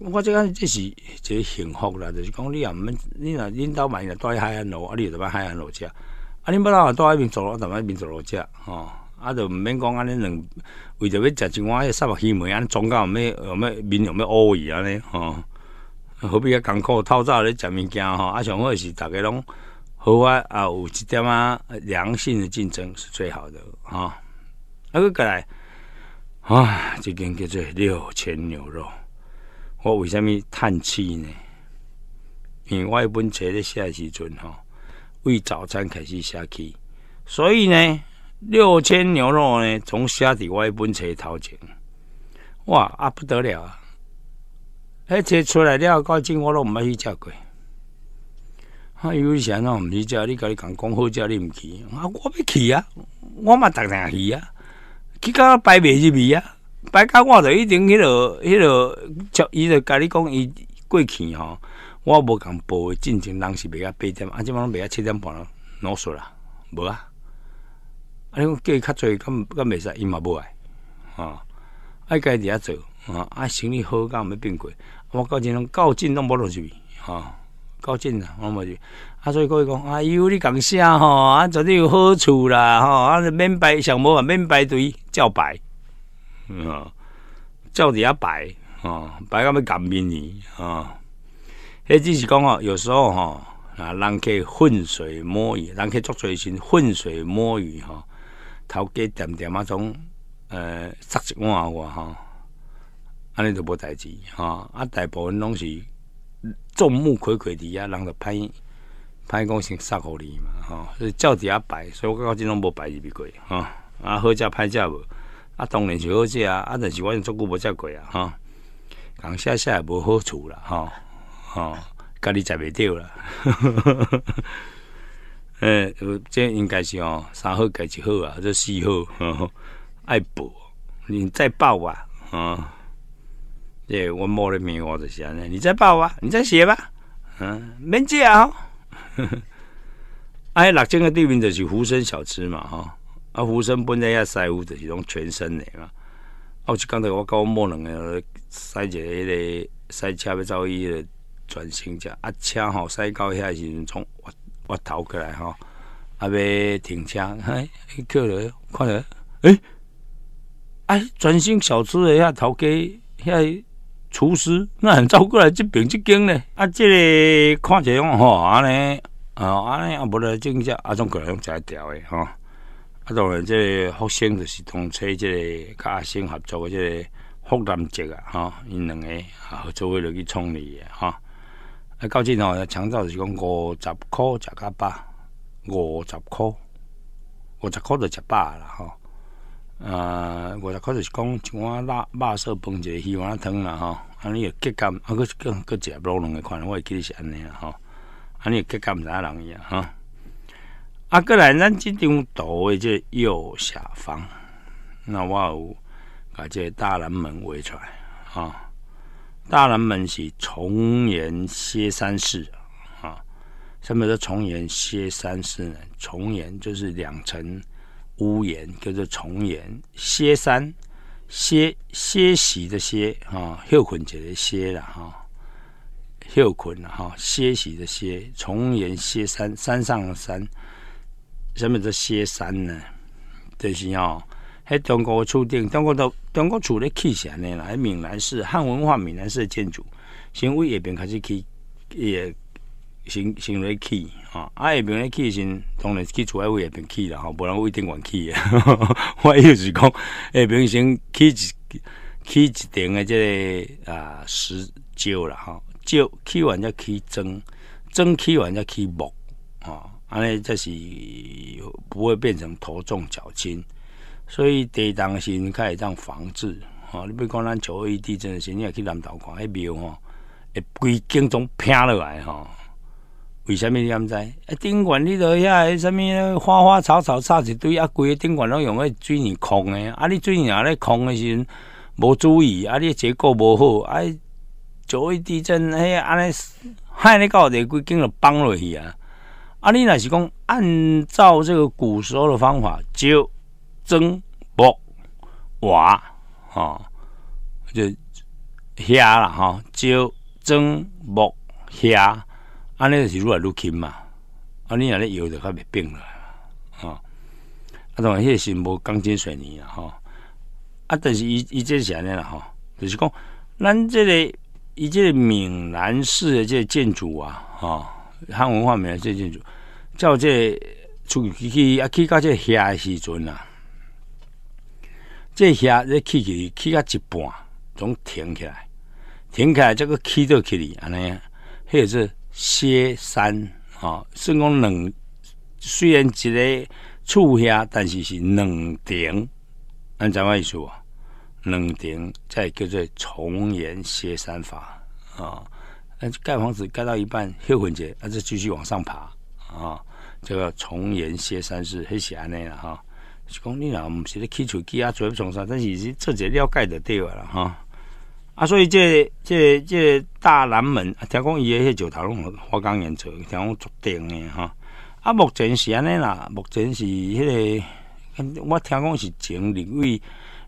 我即个即是个幸福啦，就是讲你也毋免，你若恁兜万一若住海岸路，啊，你着要海岸路食。啊，恁不啦话在那边做老，同埋面做老吃，吼，啊，就毋免讲，安尼两为着要食一碗迄个三毛鱼糜，啊，妆甲后咩，有咩面有咩乌伊安尼吼，何必艰苦透早咧食物件，吼，啊，上好是逐个拢好啊，啊，有一点啊，良性的竞争是最好的，吼，啊，过来，啊，一间叫做六千牛肉，我为虾米叹气呢？因为本咧写诶时阵，吼。为早餐开始写起。所以呢，六千牛肉呢，从下底歪本册头前，哇啊不得了啊！而且出来了到今我都毋爱去食过，啊，有为啥我毋去食，你甲你讲讲好食，你毋去，啊，我要去啊，我嘛逐定去啊，去到摆袂入味啊，摆到我著一定迄落迄落，伊在甲你讲伊过去吼。我无共报诶，进前人是卖啊八点，啊即马拢卖啊七点半咯，老熟啦，无啊。啊你讲叫伊较济，敢敢袂使，伊嘛无爱，啊，爱家己遐做，啊，啊生理好，毋免变贵。我到前拢到金拢无落去，啊，到金融，我无去。啊所以各位讲，哎呦，你共啥吼？啊绝对有好处啦，吼，啊免排，上无啊免排队，照排啊，照伫遐排啊，排甲要干面呢，啊。迄只是讲哦，有时候吼，啊，人去浑水摸鱼，人去做罪行，浑水摸鱼吼，头家点点啊种，呃，塞一碗我吼，安尼就无代志吼，啊，大部分拢是众目睽睽伫遐，人就歹歹讲成塞互你嘛吼。所以照伫遐摆，所以我感觉即种无摆入去过吼。啊，好食歹食无，啊，当然就好食啊，啊，但是我已经足久无食过啊吼，讲些些也无好处啦吼。哦，家己食袂到啦！呃，(laughs) 这应该是哦，三号改一号啊，这四号，爱报你再报啊！啊，这我摸的名我就写呢，你再报啊，你再写吧，嗯，免借哦。哎，(laughs) 六千个地名就是福生小吃嘛，哈，啊，福生本来要晒乌就是讲全身的嘛。啊，就刚才我跟我摸两个塞一个那个晒车要造伊。专心就啊，车吼驶到遐时阵，从我我头过来吼，啊，要停车，嘿，迄个人，看咧，哎，哎，专心小吃的遐头家遐厨师那很照过来，即爿即间咧，啊，即个看者用吼，安尼，啊安尼啊无来正式，啊种个人用才调的吼，啊，种诶，即福星就是同车即个甲阿星合作即个福南籍啊，吼因两个合作落去创立的吼。到这吼，要抢到是讲五十箍食甲饱，五十箍，五十箍就食饱啦吼。啊，五十箍就是讲一碗肉肉色饭一个鱼丸汤啦吼，安尼个结感，啊，佫佫佫食卤两个款，我会记得是安尼啊吼，安尼结感毋知影人啊吼。啊，过来咱即张图的这右下方，那我，有甲这大南门围出来啊。大人们是重檐歇山式啊，什么叫重檐歇山式呢？重檐就是两层屋檐，叫做重檐歇山歇歇息的歇啊，休困觉的歇了哈，休困了哈，歇息的歇，重檐歇山，山上的山，什么叫歇山呢？就是要。喺中国厝顶，中国都中国厝咧起是安尼啦，喺闽南式汉文化闽南式建筑，先往下边开始起，也先先来起吼，啊，下边咧起先，当然去厝喺位下边起啦，吼，无人位顶定起诶。(laughs) 我意思是讲，下边先起一起一诶，即个啊石旧了哈，旧起完则起砖，砖起完则起木啊，安尼则是不会变成头重脚轻。所以地震时开始这防治，吼！你别讲咱九一地震的时，你去南投看，迄庙吼，会龟颈总偏落来吼。为什么你不知？啊，顶管你落下，啥物花花草草插一堆啊？个顶管拢用个水泥空的，啊！你水泥拿来空的时阵无注意，啊！你结构无好，啊！九一地震，嘿，安尼害你搞地规颈就崩落去啊！啊！你那是讲按照这个古时候的方法就。曾墨瓦吼，就个遐啦吼，招曾墨遐安尼著是愈来愈近嘛。安尼安尼摇着较袂并落来吼，啊，当然迄个是无讲真算伊啦吼。啊，但是伊伊这是安尼啦吼，著是讲咱即个伊即个闽南式的即个建筑啊吼，汉文化闽南式建筑照这即出去去啊，去到这遐的时阵啊。这下这起起起到一半，总停起来，停起来这个起到起里安尼，还是歇山啊？是讲冷，虽然一个厝下，但是是冷停，按怎话意思？冷停再叫做重檐歇山法啊？那盖房子盖到一半歇魂节，那就继续往上爬啊？这个重檐歇山是很安尼了哈。是讲你若毋是咧起厝基啊做不成啥，但是做者了解就对啦吼。啊，所以这这这大南门啊，听讲伊个迄石头拢花岗岩做，听讲足定诶吼。啊，目前是安尼啦，目前是迄个，我听讲是前两位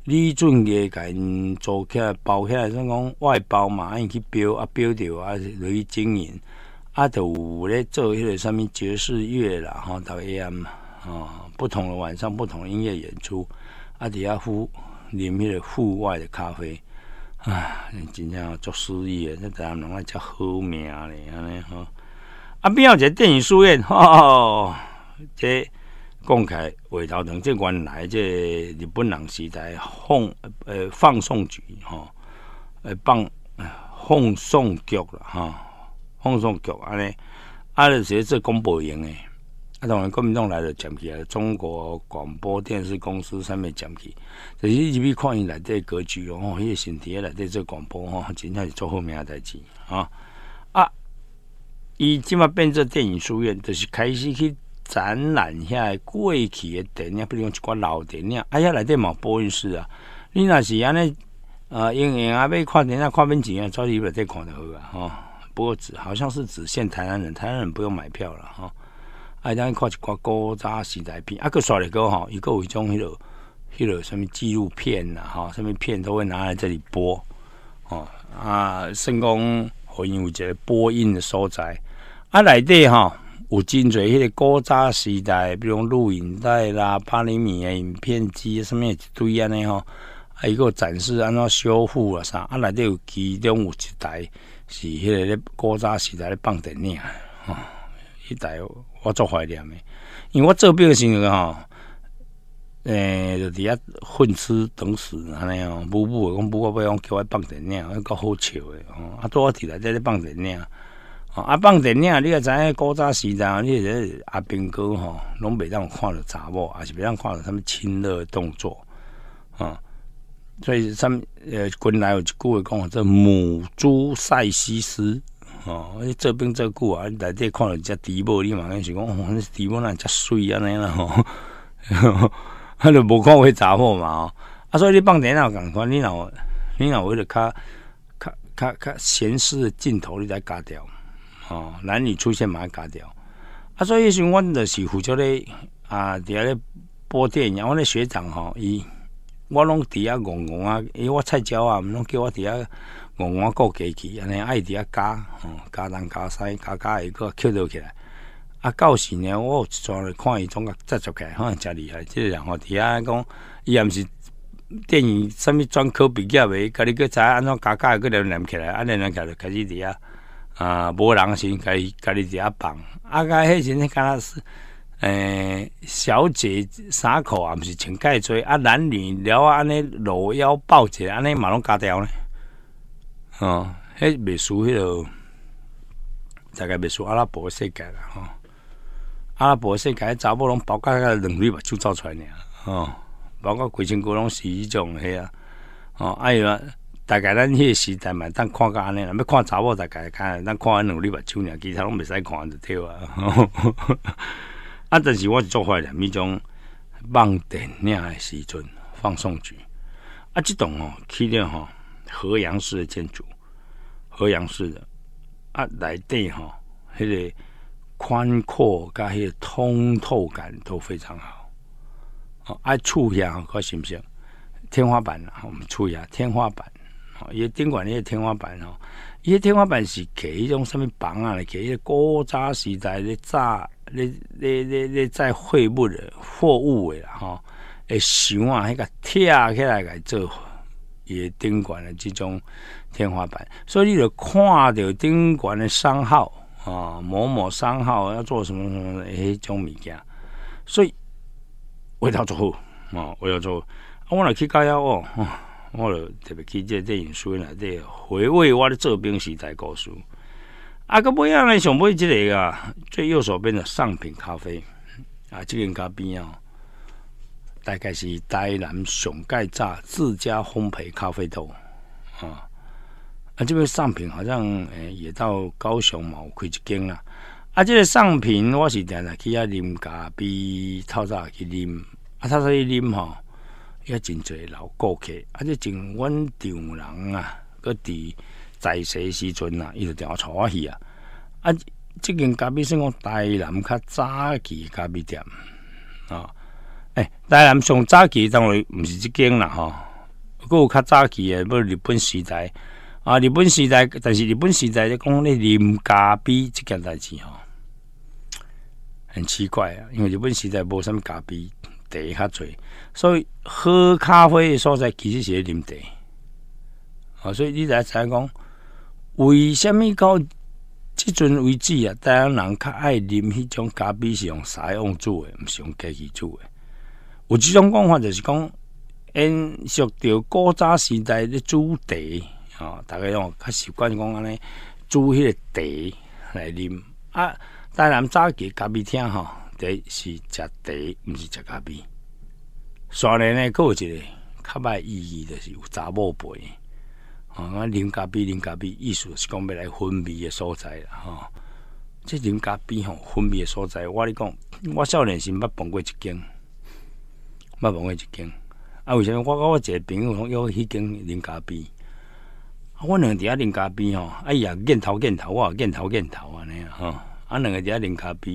李俊杰甲因租起来包起，来，算讲外包嘛，因去标啊标着啊落去经营。啊，到有咧做迄个啥物爵士乐啦，哈，到 AM。哦，不同的晚上，不同音乐演出，阿底亚夫里面的户外的咖啡，啊，真正足诗意的，那台拢爱化好名的，安尼吼。啊，阿妙姐电影书院，哈，这公开，回头等这原来这日本人时代放呃放送局，哈，放放送局了哈，放送局安尼，啊，阿是做广播员的。啊！当然，国民党来了，讲起来，中国广播电视公司上面讲起，就是入去看伊内底格局哦，伊个身体内底做广播哦，真正是做好命代志啊啊！伊即马变做电影书院，就是开始去展览下过去的电影，比如讲一寡老电影，啊，遐内底嘛播音室啊。你若是安尼呃，用闲啊，要看电影、看片子啊，早一礼拜看就好啊，哈。不过只好像是只限台湾人，台湾人不用买票了哈。爱当看一寡古早时代片，啊，佮刷个歌吼，伊个有种迄落，迄落甚物纪录片啦，吼，甚物片都会拿来这里播，哦，啊，甚功互因有一个播音的所在，啊，内底吼有真侪迄个古早时代，比如录影带啦、八厘米的影片机，甚物一堆安尼吼，啊，一个展示安怎修复啊啥，啊，内底有其中有一台是迄个古早时代咧放电影，吼。迄代我足怀念的，因为我做兵的时阵吼，诶，就伫遐混吃等死安尼哦，母母的讲母，我不讲叫我放电影，还够好笑的哦。啊，做我伫内底咧放电影，吼、啊，放电影你也知影古早时阵，你这阿兵哥吼，拢袂当看着查某，也是袂当看着他们亲热动作，吼，所以啥物诶，近内有一句话讲在母猪赛西斯。哦，你做兵做久啊，你在这看到只底部，你嘛是讲，哦，底部那只水安尼啦吼，他 (laughs) 就无讲会杂货嘛吼，啊，所以你放电脑赶快，你那，你那为了卡卡卡卡闲的镜头你再加掉，哦，男女出现嘛加掉，啊，所以像阮就是负责咧啊，伫遐咧播电影，我咧学长吼，伊，我拢伫遐戆戆啊，伊我菜椒啊，毋拢叫我伫遐。我我过过去，安尼爱伫遐加吼，加东加西，加加一个捡落起来。啊，到时呢，我有一撮来看伊种个起来，好像真厉害。即个人吼，伫遐讲伊也毋是电影啥物专科毕业的，家己个知安怎加加个念念起来，啊，连念起来就开始伫遐啊，无良心，家家己伫遐放。啊，甲迄时阵敢若是，诶，小姐衫裤也毋是穿解济，啊，男女了啊，安尼裸腰抱起来，安尼嘛拢加条呢。哦，迄袂输迄个，大概袂输阿拉伯世界啦，吼！阿拉伯世界，查某拢包括个两个嘛，就走出来尔，吼！包括鬼城哥拢是迄种吼、哦哎呀，大概咱迄个时代嘛，当看个安尼啦，要看查某大概看，咱看两个嘛，睭尔，其他拢袂使看就对吼 (laughs) 啊，但是我是做开迄种，放电影诶时阵放松住，啊，即栋吼，去了吼。河阳式的建筑，河阳式的啊，来地哈，迄个宽阔加迄通透感都非常好。哦，爱厝下哈，看行不行？天花板啊，我们厝下天花板。哦，因为宾馆那天花板哦，一个天花板是给一种什物房啊？给一个古早时代的炸那那那那在货物的货物的哈，诶，箱啊，那个拆起来来做。也盯管了这种天花板，所以就看到顶管的商号啊，某某商号要做什么什么的迄种物件，所以味道做啊，我要做，我来去加油哦，我特别去这电影书内底回味我的做兵时代故事。啊，搁尾样呢，想买这个啊，最右手边的上品咖啡啊，这个咖啡啊。大概是台南熊盖炸自家烘焙咖啡豆啊，啊这个上品好像诶也到高雄嘛开一间啦。啊这个上品我是定常去遐啉咖啡，透早去啉，啊透早去啉吼，也真侪老顾客，啊这真阮丈人啊，搁伫在世时阵啊，伊就电话带我去啊。啊，即间咖啡是我台南较早期咖啡店。哎，台南上早期当然毋是即间啦，吼，不有较早期诶，要日本时代啊，日本时代，但是日本时代咧讲咧啉咖啡即件代志吼，很奇怪啊，因为日本时代无啥物咖啡茶较侪，所以喝咖啡诶所在其实是咧啉茶。啊，所以你才再讲，为虾物到即阵为止啊，台南人较爱啉迄种咖啡是用啥样做诶？毋是用机器做诶？有即种讲法就是讲，因属到古早时代的煮茶，哦，大概用较习惯讲安尼煮迄个茶来啉啊。当然早期咖啡厅吼，茶是食茶，毋是食咖啡。少咧呢，有一个较歹意义就是有某陪吼。啊，啉咖啡啉咖啡，意思是讲要来分泌的所在啦，哈。这啉咖啡吼，分泌的所在，我咧讲，我少年时捌碰过一间。捌问我一间啊为啥物我甲我一个朋友讲约去迄间啉咖啡啊阮两个伫遐啉咖啡吼啊伊也瘾头瘾头我也瘾头瘾头安尼啊吼啊两个伫遐啉咖啡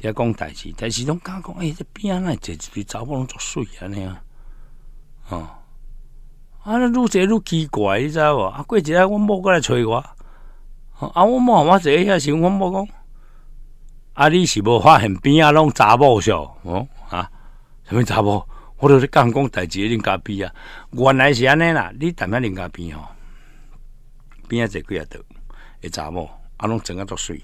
伫遐讲代志代志拢敢我讲诶即边仔坐一位查某拢足水安尼啊吼啊若愈坐愈奇怪你知无啊过一下阮某佫来找我吼啊阮某甲我坐遐想阮某讲啊你是无发现边仔拢查某是哦吼啊啥物查某我都是讲讲代志，林家比啊，原来是安尼啦，你谈咩林家比吼？边仔坐几下得？一查某，啊拢整个作水，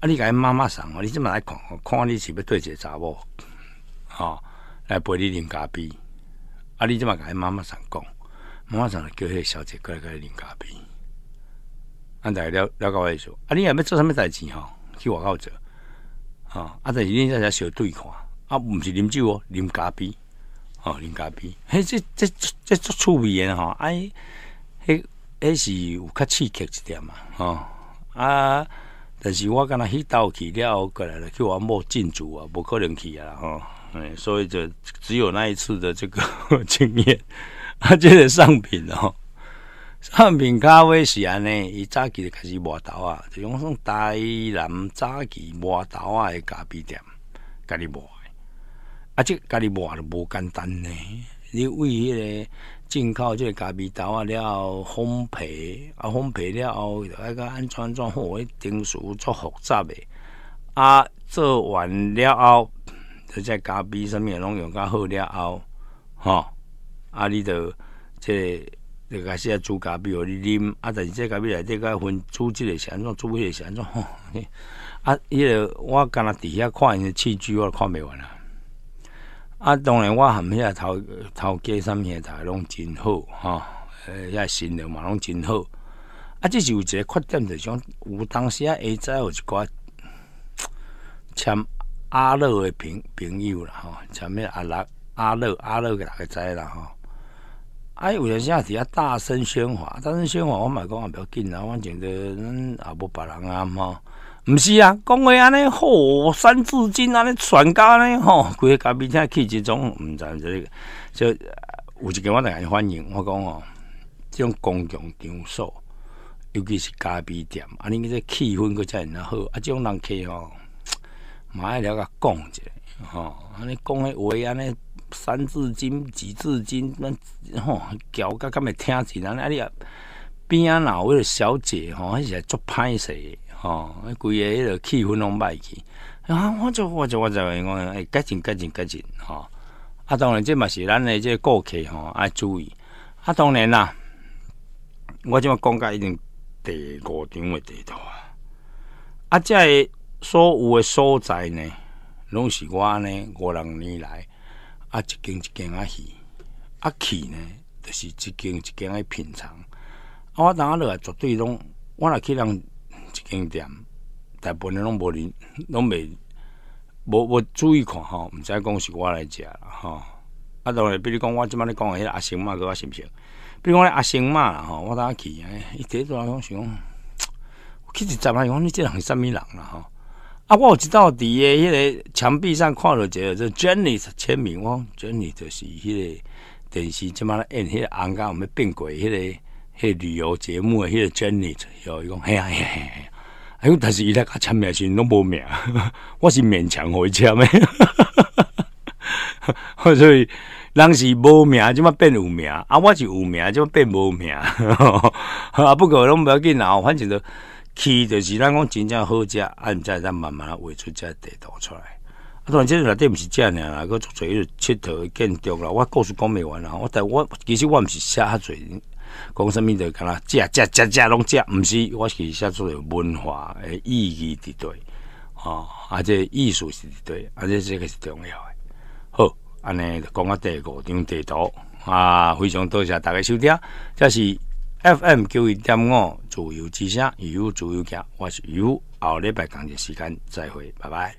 啊，你家妈妈上，你这么来看，看你是要对一个查某，吼，来陪你林家比，啊，你这么跟妈妈上讲，妈妈上叫迄小姐过来过你林家比，俺大家了了解我意思，阿你也没做什物代志吼？去外我搞者，啊，但是你在在小对看，啊，唔是啉酒哦，啉咖啡。哦，林咖啡，嘿，这这这做趣味诶吼，哎，迄迄是有较刺激一点嘛，吼啊，但是我敢若迄到去了过来了，去我某进驻啊，无可能去啊，吼，哎，所以就只有那一次的这个 (laughs) 经验，啊，这是上品哦，上品咖啡是安尼，伊早起就开始磨豆啊，一种台南早起磨豆啊诶咖啡店，甲你磨。啊！这家己磨了无简单呢。你为迄个进口这个咖啡豆啊，了后烘焙，啊烘焙了后，那个安装好，况、程序足复杂诶。啊，做完了后，就在咖啡上面拢用较好了后，吼。啊，你著即，著开始啊，煮咖啡哦，你啉。啊，但是这咖啡内底个分煮即个是安怎，煮制诶形状。啊，迄个我干那伫遐看因个器具，我看袂完啊。啊，当然我含起头头淘街上面台拢真好吼，呃，遐新娘嘛拢真好。啊，这是有一个缺点就是讲，有当时啊会早有一寡，像阿乐的朋朋友啦吼，像迄阿乐、阿乐、阿乐诶，大家载啦吼。哎，有时啊，只要大声喧哗，大声喧哗，我嘛讲也不要紧啦，反正都咱也无别人啊吼。毋是啊，讲话安尼《吼，三字经》安尼全家尼吼，规个嘉宾听气质总毋知，即个，就有一个我台欢迎我讲吼，即种公共场所，尤其是咖啡店，尼你个气氛佫真然好，啊，即种人客吼，嘛爱了甲讲者，吼，安尼讲诶话安尼《三字经》《几字经》，咱吼，交个敢会听自然，啊，你啊边啊哪位小姐吼，迄是足歹势，哦，规个迄落气氛拢歹去。啊，我就我就我就讲，哎，赶钱赶钱赶钱吼，啊，当然这嘛是咱的这顾客吼爱注意。啊，当然啦，我即嘛讲讲已经第五场的地图啊？啊，个所有的所在呢，拢是我呢五六年来啊，一根一根啊去啊，去呢就是一根一根诶品尝。啊，我当然了，绝对拢我若去人。用电，大部分拢无啉，拢袂。无无注意看吼，毋知讲是我来食啦吼。啊，当然，比如讲我即摆咧讲迄个阿星嘛，个我是毋是？比如讲阿星嘛吼，我当去，伊第一段拢想，我去一站啊，讲你即人是啥物人啦吼。啊，我有一道伫诶迄个墙壁上看到一个这 Jenny 签名，我 Jenny 就是迄个电视即摆咧演迄个红家，有咩变鬼迄个迄个旅游节目诶，迄个 Jenny 有伊讲，嘿啊嘿啊嘿呀。哎呦！但是伊咧甲签名时拢无名，(laughs) 我是勉强好食咩？(laughs) 所以人是无名即嘛变有名，啊，我是有名即嘛变无名。(laughs) 不过拢不要紧啦，反正都去就是咱讲真正好食，啊，毋知咱慢慢画出只地图出来。啊，当然，即个内底毋是遮尔啦，佫做侪个佚佗建筑啦。我故事讲袂完啦，我但我其实我毋是写遐侪。讲什物就干啦，遮遮遮遮拢遮毋是，我是写做有文化诶意义伫对，啊，即个艺术是对，而啊这个是重要诶。好，安尼讲到第五张地图，啊，非常多谢大家收听，这是 FM 九一点五自由之声，有自由行，我是有，后礼拜同一时间再会，拜拜。